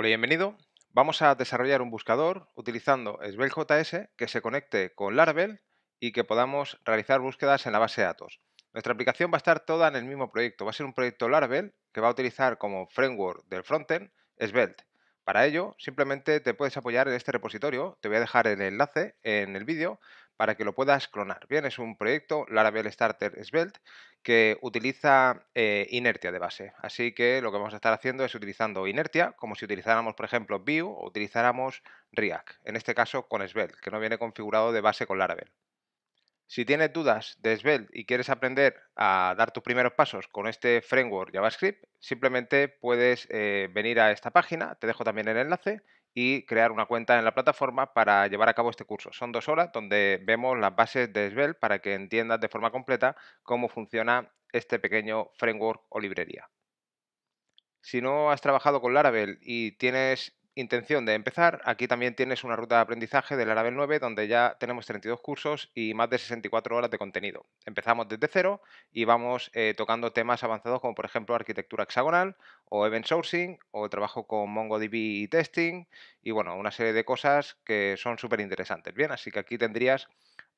Hola bienvenido. Vamos a desarrollar un buscador utilizando SvelteJS que se conecte con Laravel y que podamos realizar búsquedas en la base de datos. Nuestra aplicación va a estar toda en el mismo proyecto. Va a ser un proyecto Laravel que va a utilizar como framework del frontend Svelte. Para ello, simplemente te puedes apoyar en este repositorio. Te voy a dejar el enlace en el vídeo para que lo puedas clonar. Bien, es un proyecto Laravel Starter Svelte que utiliza eh, inertia de base. Así que lo que vamos a estar haciendo es utilizando inertia, como si utilizáramos, por ejemplo, Vue o utilizáramos React, en este caso con Svelte, que no viene configurado de base con Laravel. Si tienes dudas de Svelte y quieres aprender a dar tus primeros pasos con este framework JavaScript, simplemente puedes eh, venir a esta página, te dejo también el enlace, y crear una cuenta en la plataforma para llevar a cabo este curso. Son dos horas donde vemos las bases de Svelte para que entiendas de forma completa cómo funciona este pequeño framework o librería. Si no has trabajado con Laravel y tienes intención de empezar, aquí también tienes una ruta de aprendizaje de Laravel 9 donde ya tenemos 32 cursos y más de 64 horas de contenido. Empezamos desde cero y vamos eh, tocando temas avanzados como por ejemplo arquitectura hexagonal o event sourcing o trabajo con MongoDB y testing y bueno, una serie de cosas que son súper interesantes. Bien, así que aquí tendrías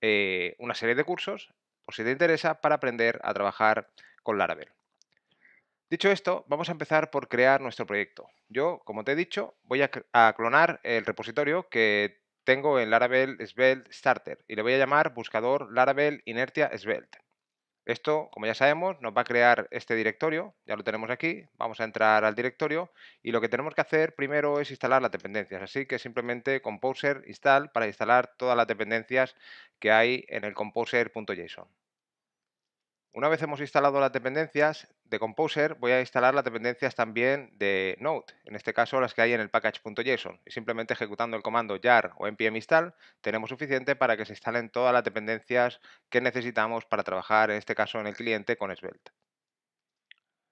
eh, una serie de cursos, por si te interesa, para aprender a trabajar con Laravel. Dicho esto, vamos a empezar por crear nuestro proyecto. Yo, como te he dicho, voy a, clonar el repositorio que tengo en Laravel Svelte Starter y le voy a llamar buscador Laravel Inertia Svelte. Esto, como ya sabemos, nos va a crear este directorio, ya lo tenemos aquí, vamos a entrar al directorio y lo que tenemos que hacer primero es instalar las dependencias, así que simplemente composer install para instalar todas las dependencias que hay en el composer.json. Una vez hemos instalado las dependencias, de Composer voy a instalar las dependencias también de Node, en este caso las que hay en el package.json. Y simplemente ejecutando el comando jar o npm install tenemos suficiente para que se instalen todas las dependencias que necesitamos para trabajar, en este caso en el cliente, con Svelte.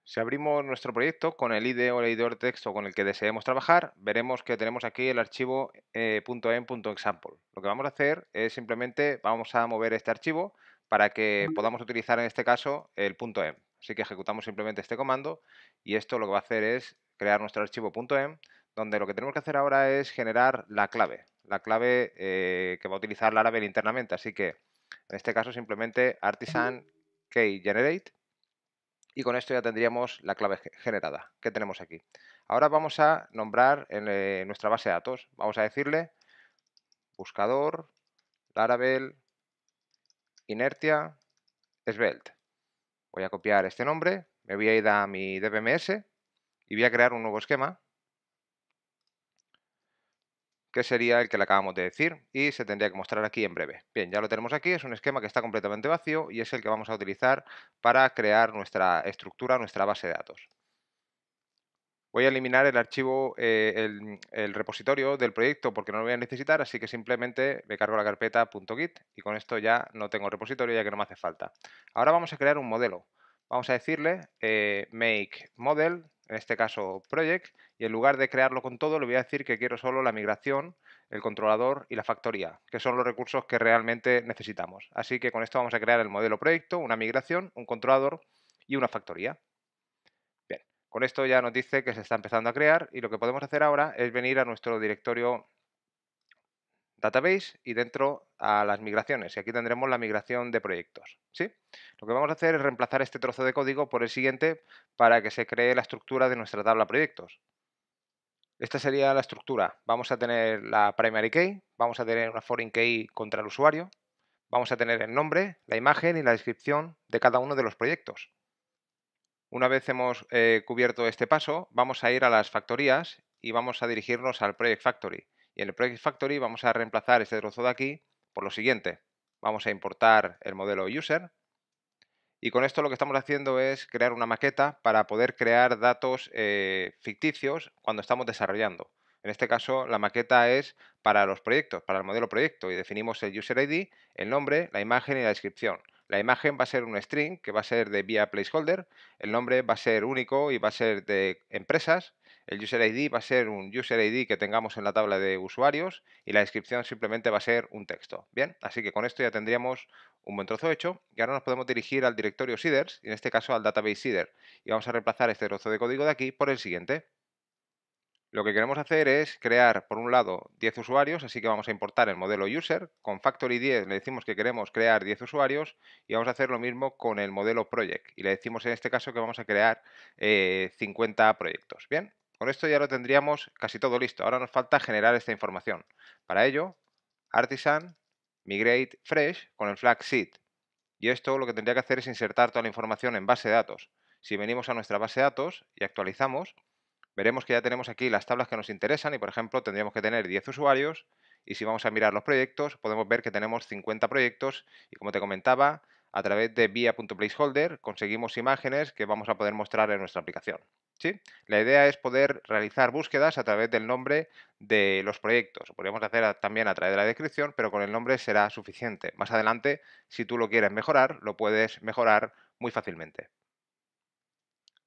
Si abrimos nuestro proyecto con el ID e o el de texto con el que deseemos trabajar, veremos que tenemos aquí el archivo eh, Lo que vamos a hacer es simplemente vamos a mover este archivo para que podamos utilizar en este caso el .m. Em. Así que ejecutamos simplemente este comando y esto lo que va a hacer es crear nuestro archivo .m, em, donde lo que tenemos que hacer ahora es generar la clave, la clave eh, que va a utilizar Laravel internamente. Así que en este caso simplemente artisan key generate y con esto ya tendríamos la clave generada que tenemos aquí. Ahora vamos a nombrar en eh, nuestra base de datos, vamos a decirle buscador, Laravel, inertia, svelte. Voy a copiar este nombre, me voy a ir a mi DBMS y voy a crear un nuevo esquema que sería el que le acabamos de decir y se tendría que mostrar aquí en breve. Bien, ya lo tenemos aquí, es un esquema que está completamente vacío y es el que vamos a utilizar para crear nuestra estructura, nuestra base de datos voy a eliminar el archivo, eh, el, repositorio del proyecto porque no lo voy a necesitar, así que simplemente me cargo la carpeta .git y con esto ya no tengo repositorio ya que no me hace falta. Ahora vamos a crear un modelo. Vamos a decirle eh, make model, en este caso project, y en lugar de crearlo con todo le voy a decir que quiero solo la migración, el controlador y la factoría, que son los recursos que realmente necesitamos. Así que con esto vamos a crear el modelo proyecto, una migración, un controlador y una factoría. Con esto ya nos dice que se está empezando a crear y lo que podemos hacer ahora es venir a nuestro directorio database y dentro a las migraciones. Y aquí tendremos la migración de proyectos. ¿sí? Lo que vamos a hacer es reemplazar este trozo de código por el siguiente para que se cree la estructura de nuestra tabla proyectos. Esta sería la estructura. Vamos a tener la primary key, vamos a tener una foreign key contra el usuario, vamos a tener el nombre, la imagen y la descripción de cada uno de los proyectos. Una vez hemos eh, cubierto este paso, vamos a ir a las factorías y vamos a dirigirnos al Project Factory. Y en el Project Factory vamos a reemplazar este trozo de aquí por lo siguiente. Vamos a importar el modelo user y con esto lo que estamos haciendo es crear una maqueta para poder crear datos eh, ficticios cuando estamos desarrollando. En este caso, la maqueta es para los proyectos, para el modelo proyecto, y definimos el user ID, el nombre, la imagen y la descripción. La imagen va a ser un string que va a ser de vía placeholder, el nombre va a ser único y va a ser de empresas, el user ID va a ser un user ID que tengamos en la tabla de usuarios y la descripción simplemente va a ser un texto. Bien, así que con esto ya tendríamos un buen trozo hecho y ahora nos podemos dirigir al directorio seeders y en este caso al database seeder y vamos a reemplazar este trozo de código de aquí por el siguiente. Lo que queremos hacer es crear, por un lado, 10 usuarios, así que vamos a importar el modelo user. Con Factory 10 le decimos que queremos crear 10 usuarios y vamos a hacer lo mismo con el modelo project. Y le decimos en este caso que vamos a crear 50 eh, proyectos. Bien, con esto ya lo tendríamos casi todo listo. Ahora nos falta generar esta información. Para ello, artisan migrate fresh con el flag seed. Y esto lo que tendría que hacer es insertar toda la información en base de datos. Si venimos a nuestra base de datos y actualizamos, veremos que ya tenemos aquí las tablas que nos interesan y, por ejemplo, tendríamos que tener 10 usuarios y si vamos a mirar los proyectos, podemos ver que tenemos 50 proyectos y, como te comentaba, a través de vía.placeholder conseguimos imágenes que vamos a poder mostrar en nuestra aplicación. ¿sí? La idea es poder realizar búsquedas a través del nombre de los proyectos. Podríamos hacer también a través de la descripción, pero con el nombre será suficiente. Más adelante, si tú lo quieres mejorar, lo puedes mejorar muy fácilmente.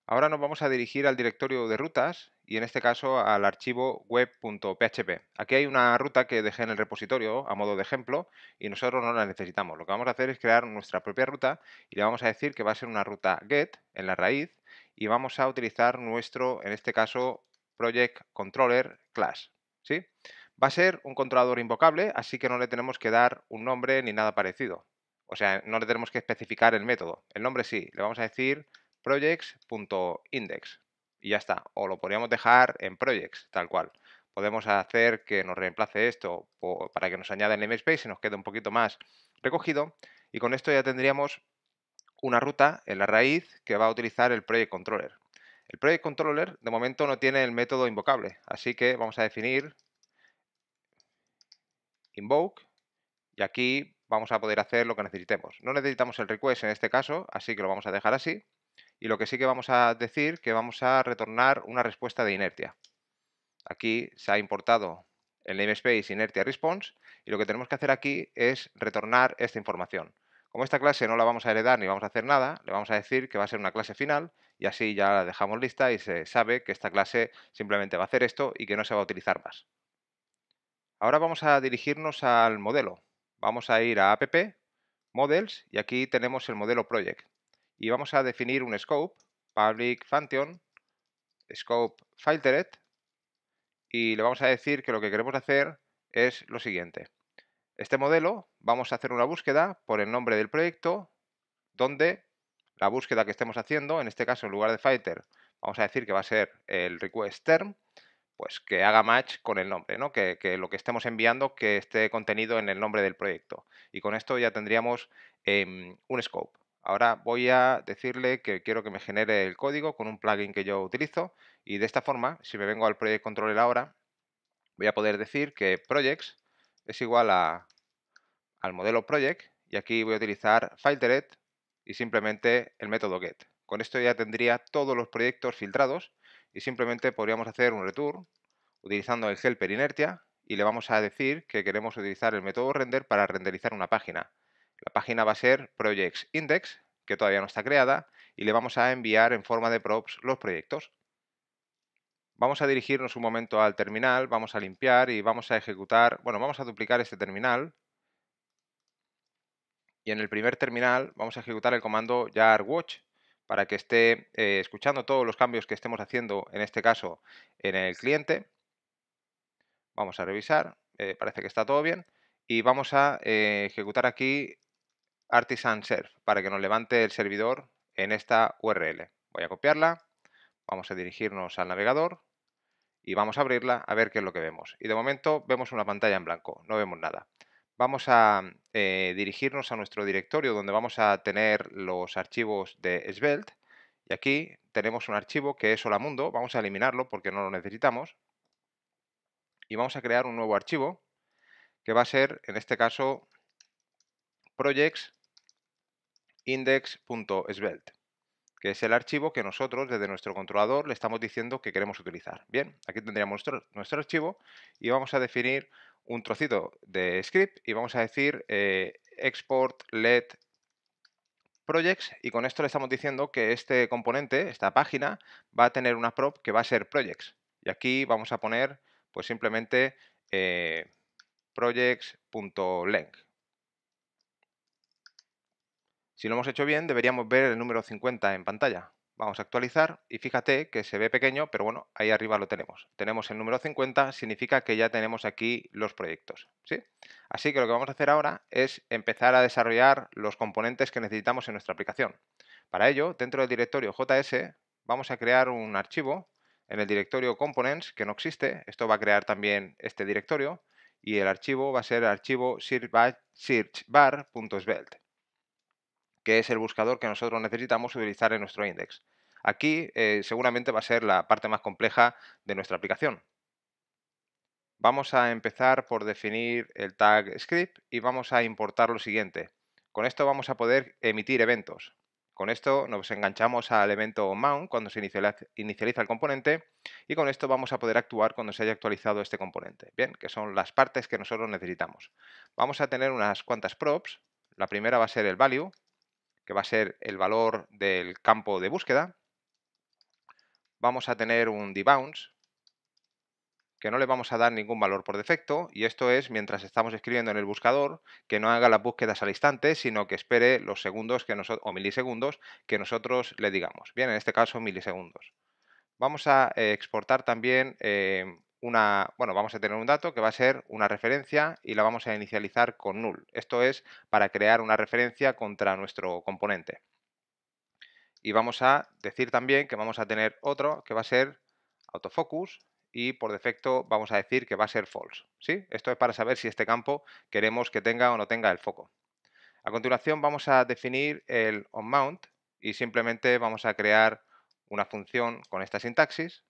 Ahora nos vamos a dirigir al directorio de rutas y en este caso al archivo web.php. Aquí hay una ruta que dejé en el repositorio a modo de ejemplo y nosotros no la necesitamos. Lo que vamos a hacer es crear nuestra propia ruta y le vamos a decir que va a ser una ruta get en la raíz y vamos a utilizar nuestro, en este caso, project controller class. ¿sí? Va a ser un controlador invocable, así que no le tenemos que dar un nombre ni nada parecido. O sea, no le tenemos que especificar el método. El nombre sí, le vamos a decir projects.index. Y ya está. O lo podríamos dejar en projects, tal cual. Podemos hacer que nos reemplace esto para que nos añada el namespace y nos quede un poquito más recogido. Y con esto ya tendríamos una ruta en la raíz que va a utilizar el project controller. El project controller de momento no tiene el método invocable, así que vamos a definir invoke y aquí vamos a poder hacer lo que necesitemos. No necesitamos el request en este caso, así que lo vamos a dejar así y lo que sí que vamos a decir que vamos a retornar una respuesta de inertia. Aquí se ha importado el namespace inertia response y lo que tenemos que hacer aquí es retornar esta información. Como esta clase no la vamos a heredar ni vamos a hacer nada, le vamos a decir que va a ser una clase final y así ya la dejamos lista y se sabe que esta clase simplemente va a hacer esto y que no se va a utilizar más. Ahora vamos a dirigirnos al modelo. Vamos a ir a app, models y aquí tenemos el modelo project y vamos a definir un scope, public function, scope filtered, y le vamos a decir que lo que queremos hacer es lo siguiente. Este modelo vamos a hacer una búsqueda por el nombre del proyecto, donde la búsqueda que estemos haciendo, en este caso en lugar de fighter, vamos a decir que va a ser el request term, pues que haga match con el nombre, ¿no? que, lo que estemos enviando que esté contenido en el nombre del proyecto. Y con esto ya tendríamos em, un scope. Ahora voy a decirle que quiero que me genere el código con un plugin que yo utilizo y de esta forma, si me vengo al Project Controller ahora, voy a poder decir que Projects es igual a, al modelo Project y aquí voy a utilizar FilterEd y simplemente el método get. Con esto ya tendría todos los proyectos filtrados y simplemente podríamos hacer un return utilizando el helper inertia y le vamos a decir que queremos utilizar el método render para renderizar una página. La página va a ser Projects Index, que todavía no está creada, y le vamos a enviar en forma de props los proyectos. Vamos a dirigirnos un momento al terminal, vamos a limpiar y vamos a ejecutar, bueno, vamos a duplicar este terminal. Y en el primer terminal vamos a ejecutar el comando yarWatch watch para que esté eh, escuchando todos los cambios que estemos haciendo, en este caso, en el cliente. Vamos a revisar, eh, parece que está todo bien. Y vamos a eh, ejecutar aquí artisan para que nos levante el servidor en esta URL. Voy a copiarla, vamos a dirigirnos al navegador y vamos a abrirla a ver qué es lo que vemos. Y de momento vemos una pantalla en blanco, no vemos nada. Vamos a eh, dirigirnos a nuestro directorio donde vamos a tener los archivos de Svelte y aquí tenemos un archivo que es Hola mundo. vamos a eliminarlo porque no lo necesitamos y vamos a crear un nuevo archivo que va a ser, en este caso, projects index.svelte, que es el archivo que nosotros desde nuestro controlador le estamos diciendo que queremos utilizar. Bien, aquí tendríamos nuestro, archivo y vamos a definir un trocito de script y vamos a decir eh, export let projects y con esto le estamos diciendo que este componente, esta página, va a tener una prop que va a ser projects. Y aquí vamos a poner pues simplemente eh, projects.length si lo hemos hecho bien, deberíamos ver el número 50 en pantalla. Vamos a actualizar y fíjate que se ve pequeño, pero bueno, ahí arriba lo tenemos. Tenemos el número 50, significa que ya tenemos aquí los proyectos. ¿sí? Así que lo que vamos a hacer ahora es empezar a desarrollar los componentes que necesitamos en nuestra aplicación. Para ello, dentro del directorio JS, vamos a crear un archivo en el directorio components que no existe. Esto va a crear también este directorio y el archivo va a ser el archivo searchbar.svelte que es el buscador que nosotros necesitamos utilizar en nuestro index. Aquí eh, seguramente va a ser la parte más compleja de nuestra aplicación. Vamos a empezar por definir el tag script y vamos a importar lo siguiente. Con esto vamos a poder emitir eventos. Con esto nos enganchamos al evento mount cuando se inicializa el componente y con esto vamos a poder actuar cuando se haya actualizado este componente, bien, que son las partes que nosotros necesitamos. Vamos a tener unas cuantas props. La primera va a ser el value, va a ser el valor del campo de búsqueda, vamos a tener un debounce que no le vamos a dar ningún valor por defecto y esto es mientras estamos escribiendo en el buscador que no haga las búsquedas al instante sino que espere los segundos que nosotros o milisegundos que nosotros le digamos bien en este caso milisegundos vamos a eh, exportar también eh, una, bueno, vamos a tener un dato que va a ser una referencia y la vamos a inicializar con null. Esto es para crear una referencia contra nuestro componente. Y vamos a decir también que vamos a tener otro que va a ser autofocus y por defecto vamos a decir que va a ser false. ¿sí? Esto es para saber si este campo queremos que tenga o no tenga el foco. A continuación vamos a definir el onMount y simplemente vamos a crear una función con esta sintaxis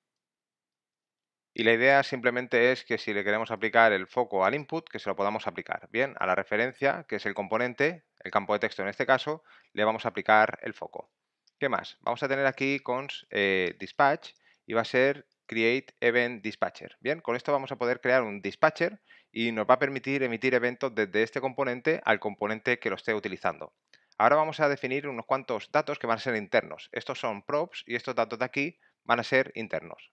y la idea simplemente es que si le queremos aplicar el foco al input, que se lo podamos aplicar. Bien, a la referencia, que es el componente, el campo de texto en este caso, le vamos a aplicar el foco. ¿Qué más? Vamos a tener aquí cons eh, dispatch y va a ser create event dispatcher. Bien, con esto vamos a poder crear un dispatcher y nos va a permitir emitir eventos desde este componente al componente que lo esté utilizando. Ahora vamos a definir unos cuantos datos que van a ser internos. Estos son props y estos datos de aquí van a ser internos.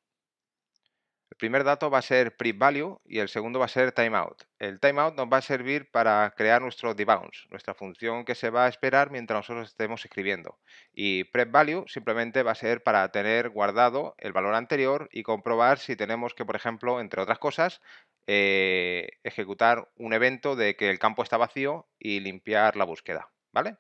El primer dato va a ser print value y el segundo va a ser timeout. El timeout nos va a servir para crear nuestro debounce, nuestra función que se va a esperar mientras nosotros estemos escribiendo. Y prep value simplemente va a ser para tener guardado el valor anterior y comprobar si tenemos que, por ejemplo, entre otras cosas, eh, ejecutar un evento de que el campo está vacío y limpiar la búsqueda. ¿Vale?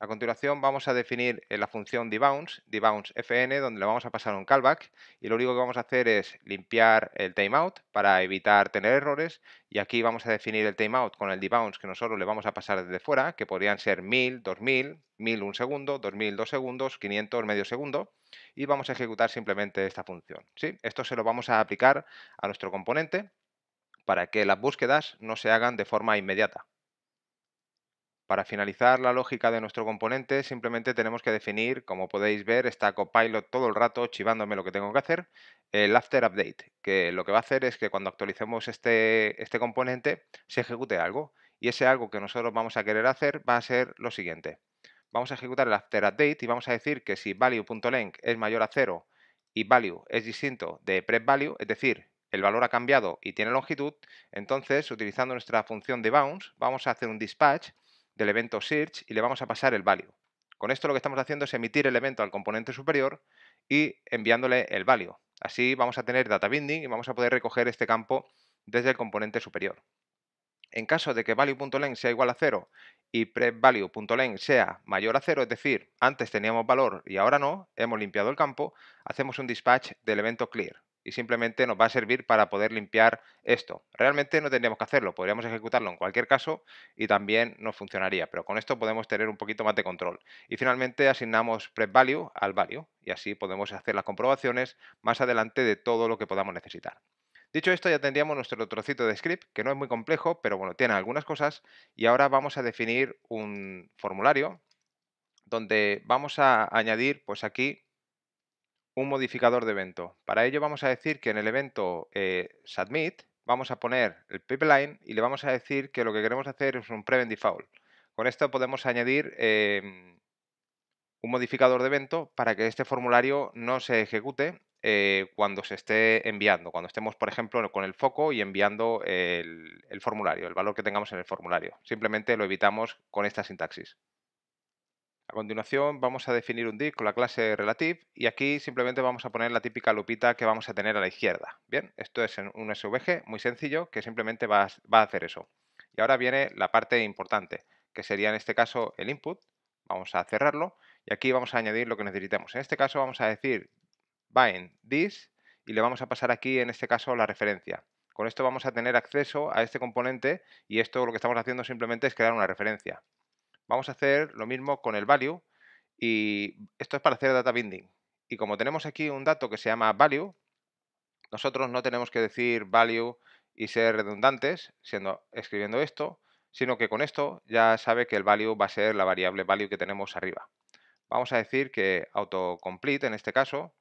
A continuación vamos a definir eh, la función debounce, debounce fn, donde le vamos a pasar un callback y lo único que vamos a hacer es limpiar el timeout para evitar tener errores y aquí vamos a definir el timeout con el debounce que nosotros le vamos a pasar desde fuera, que podrían ser 1000, 2000, 1000 un segundo, 2000 dos segundos, 500 medio segundo y vamos a ejecutar simplemente esta función. ¿sí? Esto se lo vamos a aplicar a nuestro componente para que las búsquedas no se hagan de forma inmediata. Para finalizar la lógica de nuestro componente, simplemente tenemos que definir, como podéis ver, está Copilot todo el rato chivándome lo que tengo que hacer, el After Update, que lo que va a hacer es que cuando actualicemos este, este componente se ejecute algo, y ese algo que nosotros vamos a querer hacer va a ser lo siguiente. Vamos a ejecutar el After Update y vamos a decir que si value.length es mayor a 0 y value es distinto de prepValue, value, es decir, el valor ha cambiado y tiene longitud, entonces utilizando nuestra función de bounce vamos a hacer un dispatch del evento search y le vamos a pasar el value. Con esto lo que estamos haciendo es emitir el evento al componente superior y enviándole el value. Así vamos a tener data binding y vamos a poder recoger este campo desde el componente superior. En caso de que value.length sea igual a 0 y prepValue.length sea mayor a 0, es decir, antes teníamos valor y ahora no, hemos limpiado el campo, hacemos un dispatch del evento clear y simplemente nos va a servir para poder limpiar esto. Realmente no tendríamos que hacerlo, podríamos ejecutarlo en cualquier caso y también nos funcionaría, pero con esto podemos tener un poquito más de control. Y finalmente asignamos prep value al value y así podemos hacer las comprobaciones más adelante de todo lo que podamos necesitar. Dicho esto, ya tendríamos nuestro trocito de script, que no es muy complejo, pero bueno, tiene algunas cosas. Y ahora vamos a definir un formulario donde vamos a añadir, pues aquí, un modificador de evento. Para ello vamos a decir que en el evento eh, submit vamos a poner el pipeline y le vamos a decir que lo que queremos hacer es un prevent default. Con esto podemos añadir em, un modificador de evento para que este formulario no se ejecute eh, cuando se esté enviando, cuando estemos, por ejemplo, con el foco y enviando el formulario, el valor que tengamos en el formulario. Simplemente lo evitamos con esta sintaxis. A continuación vamos a definir un div con la clase relative y aquí simplemente vamos a poner la típica lupita que vamos a tener a la izquierda. Bien, esto es un SVG muy sencillo que simplemente va a, hacer eso. Y ahora viene la parte importante, que sería en este caso el input. Vamos a cerrarlo y aquí vamos a añadir lo que necesitamos. En este caso vamos a decir bind this y le vamos a pasar aquí en este caso la referencia. Con esto vamos a tener acceso a este componente y esto lo que estamos haciendo simplemente es crear una referencia. Vamos a hacer lo mismo con el value y esto es para hacer data binding. Y como tenemos aquí un dato que se llama value, nosotros no tenemos que decir value y ser redundantes siendo, escribiendo esto, sino que con esto ya sabe que el value va a ser la variable value que tenemos arriba. Vamos a decir que autocomplete en este caso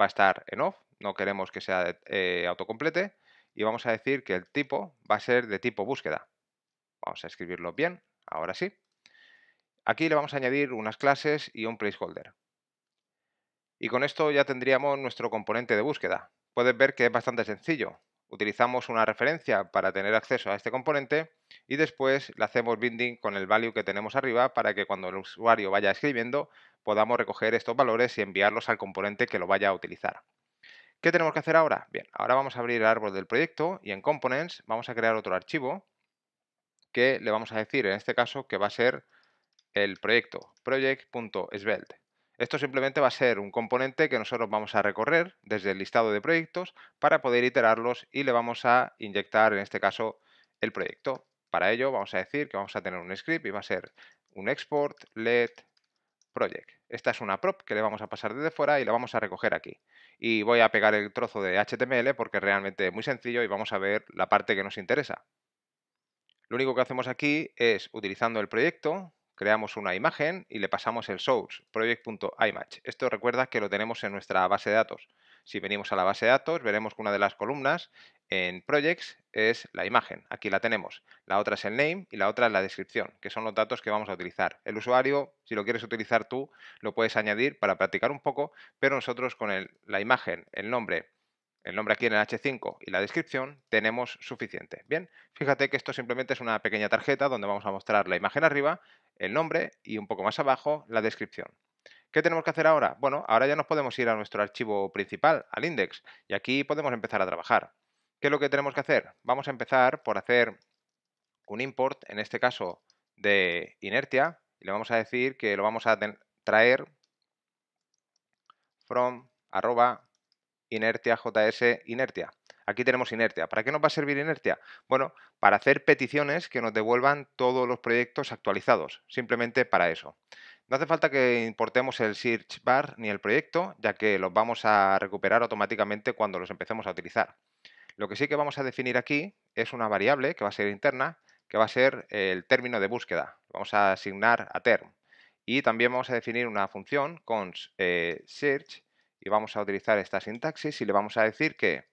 va a estar en off, no queremos que sea eh, autocomplete y vamos a decir que el tipo va a ser de tipo búsqueda. Vamos a escribirlo bien, ahora sí. Aquí le vamos a añadir unas clases y un placeholder. Y con esto ya tendríamos nuestro componente de búsqueda. Puedes ver que es bastante sencillo. Utilizamos una referencia para tener acceso a este componente y después le hacemos binding con el value que tenemos arriba para que cuando el usuario vaya escribiendo podamos recoger estos valores y enviarlos al componente que lo vaya a utilizar. ¿Qué tenemos que hacer ahora? Bien, ahora vamos a abrir el árbol del proyecto y en Components vamos a crear otro archivo que le vamos a decir en este caso que va a ser el proyecto project.svelte. Esto simplemente va a ser un componente que nosotros vamos a recorrer desde el listado de proyectos para poder iterarlos y le vamos a inyectar, en este caso, el proyecto. Para ello vamos a decir que vamos a tener un script y va a ser un export let project. Esta es una prop que le vamos a pasar desde fuera y la vamos a recoger aquí. Y voy a pegar el trozo de HTML porque realmente es muy sencillo y vamos a ver la parte que nos interesa. Lo único que hacemos aquí es, utilizando el proyecto, creamos una imagen y le pasamos el source, project.image. Esto recuerda que lo tenemos en nuestra base de datos. Si venimos a la base de datos, veremos que una de las columnas en projects es la imagen. Aquí la tenemos. La otra es el name y la otra es la descripción, que son los datos que vamos a utilizar. El usuario, si lo quieres utilizar tú, lo puedes añadir para practicar un poco, pero nosotros con la imagen, el nombre el nombre aquí en el H5 y la descripción, tenemos suficiente. Bien, fíjate que esto simplemente es una pequeña tarjeta donde vamos a mostrar la imagen arriba, el nombre y un poco más abajo la descripción. ¿Qué tenemos que hacer ahora? Bueno, ahora ya nos podemos ir a nuestro archivo principal, al index, y aquí podemos empezar a trabajar. ¿Qué es lo que tenemos que hacer? Vamos a empezar por hacer un import, en este caso de inertia, y le vamos a decir que lo vamos a traer from arroba inertia, JS, inertia. Aquí tenemos inertia. ¿Para qué nos va a servir inertia? Bueno, para hacer peticiones que nos devuelvan todos los proyectos actualizados, simplemente para eso. No hace falta que importemos el search bar ni el proyecto, ya que los vamos a recuperar automáticamente cuando los empecemos a utilizar. Lo que sí que vamos a definir aquí es una variable que va a ser interna, que va a ser el término de búsqueda. Vamos a asignar a term. Y también vamos a definir una función con eh, search y vamos a utilizar esta sintaxis y le vamos a decir que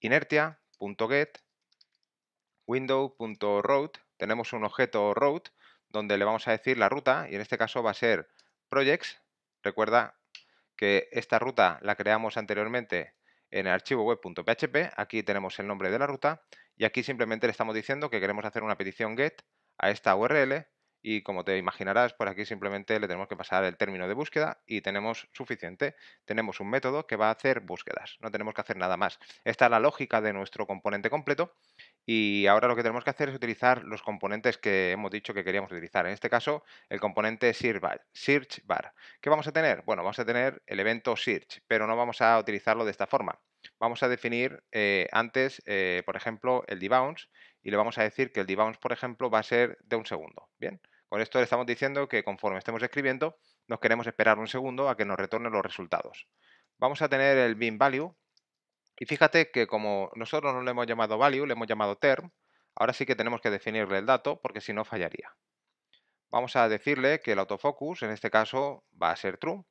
inertia.get window.road tenemos un objeto road donde le vamos a decir la ruta y en este caso va a ser projects. Recuerda que esta ruta la creamos anteriormente en el archivo web.php. Aquí tenemos el nombre de la ruta y aquí simplemente le estamos diciendo que queremos hacer una petición get a esta URL y como te imaginarás, por aquí simplemente le tenemos que pasar el término de búsqueda y tenemos suficiente. Tenemos un método que va a hacer búsquedas, no tenemos que hacer nada más. Esta es la lógica de nuestro componente completo y ahora lo que tenemos que hacer es utilizar los componentes que hemos dicho que queríamos utilizar. En este caso, el componente search bar. ¿Qué vamos a tener? Bueno, vamos a tener el evento search, pero no vamos a utilizarlo de esta forma. Vamos a definir eh, antes, eh, por ejemplo, el debounce y le vamos a decir que el debounce, por ejemplo, va a ser de un segundo. Bien. Con esto le estamos diciendo que conforme estemos escribiendo, nos queremos esperar un segundo a que nos retornen los resultados. Vamos a tener el bin value y fíjate que como nosotros no le hemos llamado value, le hemos llamado term, ahora sí que tenemos que definirle el dato porque si no fallaría. Vamos a decirle que el autofocus en este caso va a ser true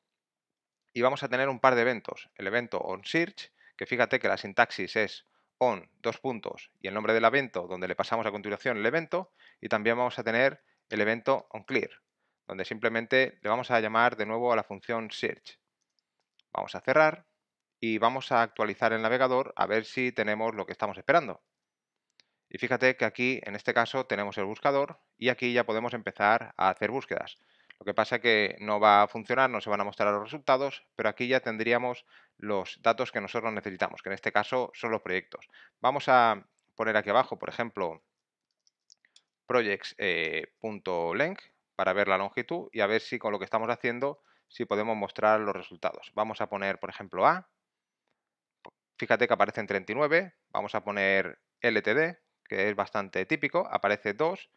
y vamos a tener un par de eventos. El evento onSearch, que fíjate que la sintaxis es on, dos puntos, y el nombre del evento donde le pasamos a continuación el evento, y también vamos a tener el evento onClear, donde simplemente le vamos a llamar de nuevo a la función search. Vamos a cerrar y vamos a actualizar el navegador a ver si tenemos lo que estamos esperando. Y fíjate que aquí, en este caso, tenemos el buscador y aquí ya podemos empezar a hacer búsquedas. Lo que pasa es que no va a funcionar, no se van a mostrar los resultados, pero aquí ya tendríamos los datos que nosotros necesitamos, que en este caso son los proyectos. Vamos a poner aquí abajo, por ejemplo, projects.length eh, para ver la longitud y a ver si con lo que estamos haciendo si podemos mostrar los resultados. Vamos a poner, por ejemplo, A. Fíjate que aparecen 39. Vamos a poner LTD, que es bastante típico. Aparece 2.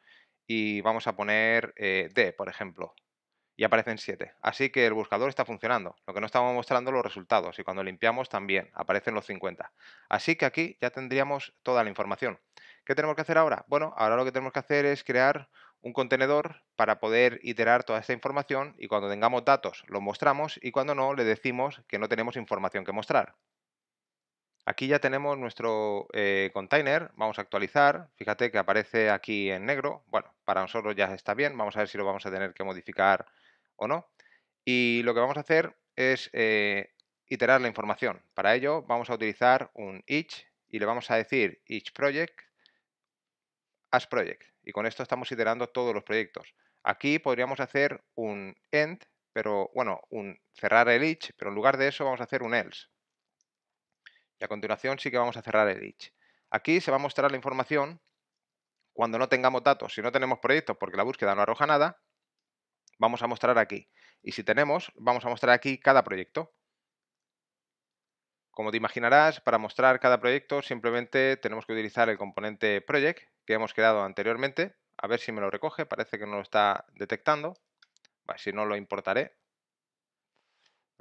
Y vamos a poner eh, D, por ejemplo. Y aparecen 7. Así que el buscador está funcionando. Lo que no estamos mostrando los resultados. Y cuando limpiamos también aparecen los 50. Así que aquí ya tendríamos toda la información. ¿Qué tenemos que hacer ahora? Bueno, ahora lo que tenemos que hacer es crear un contenedor para poder iterar toda esta información y cuando tengamos datos lo mostramos y cuando no le decimos que no tenemos información que mostrar. Aquí ya tenemos nuestro eh, container, vamos a actualizar, fíjate que aparece aquí en negro, bueno, para nosotros ya está bien, vamos a ver si lo vamos a tener que modificar o no. Y lo que vamos a hacer es eh, iterar la información. Para ello vamos a utilizar un each y le vamos a decir each project y con esto estamos iterando todos los proyectos. Aquí podríamos hacer un end, pero bueno, un cerrar el each, pero en lugar de eso vamos a hacer un else. Y a continuación sí que vamos a cerrar el each. Aquí se va a mostrar la información cuando no tengamos datos. Si no tenemos proyectos porque la búsqueda no arroja nada, vamos a mostrar aquí. Y si tenemos, vamos a mostrar aquí cada proyecto. Como te imaginarás, para mostrar cada proyecto simplemente tenemos que utilizar el componente project que hemos creado anteriormente. A ver si me lo recoge, parece que no lo está detectando. si no, lo importaré.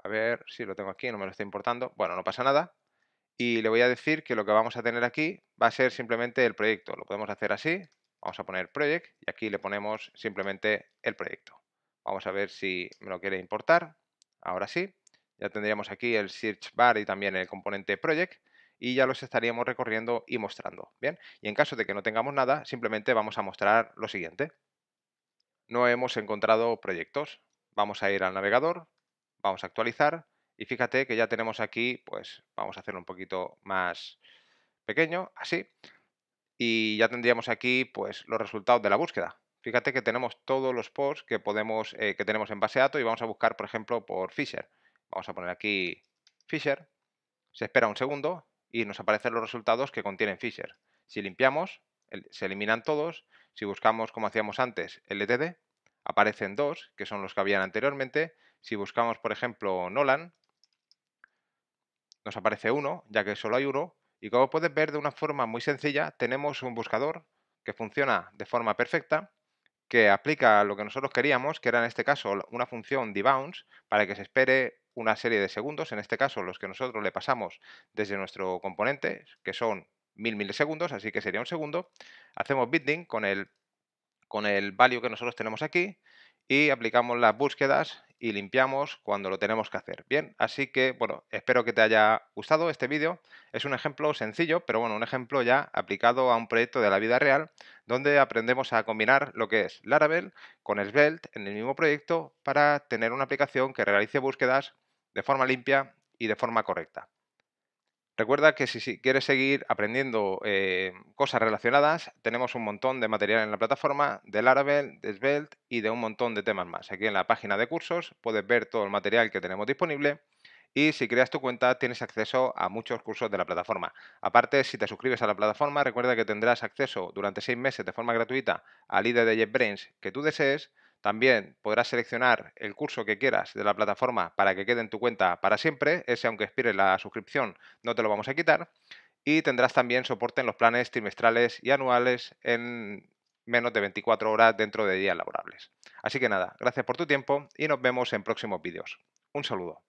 A ver si lo tengo aquí, no me lo está importando. Bueno, no pasa nada. Y le voy a decir que lo que vamos a tener aquí va a ser simplemente el proyecto. Lo podemos hacer así. Vamos a poner project y aquí le ponemos simplemente el proyecto. Vamos a ver si me lo quiere importar. Ahora sí. Ya tendríamos aquí el search bar y también el componente project y ya los estaríamos recorriendo y mostrando. Bien, y en caso de que no tengamos nada, simplemente vamos a mostrar lo siguiente. No hemos encontrado proyectos. Vamos a ir al navegador, vamos a actualizar y fíjate que ya tenemos aquí, pues vamos a hacerlo un poquito más pequeño, así. Y ya tendríamos aquí pues los resultados de la búsqueda. Fíjate que tenemos todos los posts que, podemos, eh, que tenemos en base a datos y vamos a buscar, por ejemplo, por Fisher. Vamos a poner aquí Fisher. Se espera un segundo y nos aparecen los resultados que contienen Fisher. Si limpiamos, se eliminan todos. Si buscamos, como hacíamos antes, LTD, aparecen dos, que son los que habían anteriormente. Si buscamos, por ejemplo, Nolan, nos aparece uno, ya que solo hay uno. Y como puedes ver, de una forma muy sencilla, tenemos un buscador que funciona de forma perfecta, que aplica lo que nosotros queríamos, que era en este caso una función debounce, para que se espere una serie de segundos, en este caso los que nosotros le pasamos desde nuestro componente, que son mil milisegundos, así que sería un segundo. Hacemos bidding con el, con el value que nosotros tenemos aquí y aplicamos las búsquedas y limpiamos cuando lo tenemos que hacer. Bien, así que bueno, espero que te haya gustado este vídeo. Es un ejemplo sencillo, pero bueno, un ejemplo ya aplicado a un proyecto de la vida real donde aprendemos a combinar lo que es Laravel con Svelte en el mismo proyecto para tener una aplicación que realice búsquedas de forma limpia y de forma correcta. Recuerda que si quieres seguir aprendiendo eh, cosas relacionadas, tenemos un montón de material en la plataforma de Laravel, de Svelte y de un montón de temas más. Aquí en la página de cursos puedes ver todo el material que tenemos disponible y si creas tu cuenta tienes acceso a muchos cursos de la plataforma. Aparte, si te suscribes a la plataforma, recuerda que tendrás acceso durante seis meses de forma gratuita al líder de JetBrains que tú desees también podrás seleccionar el curso que quieras de la plataforma para que quede en tu cuenta para siempre. Ese, aunque expire la suscripción, no te lo vamos a quitar. Y tendrás también soporte en los planes trimestrales y anuales en menos de 24 horas dentro de días laborables. Así que nada, gracias por tu tiempo y nos vemos en próximos vídeos. Un saludo.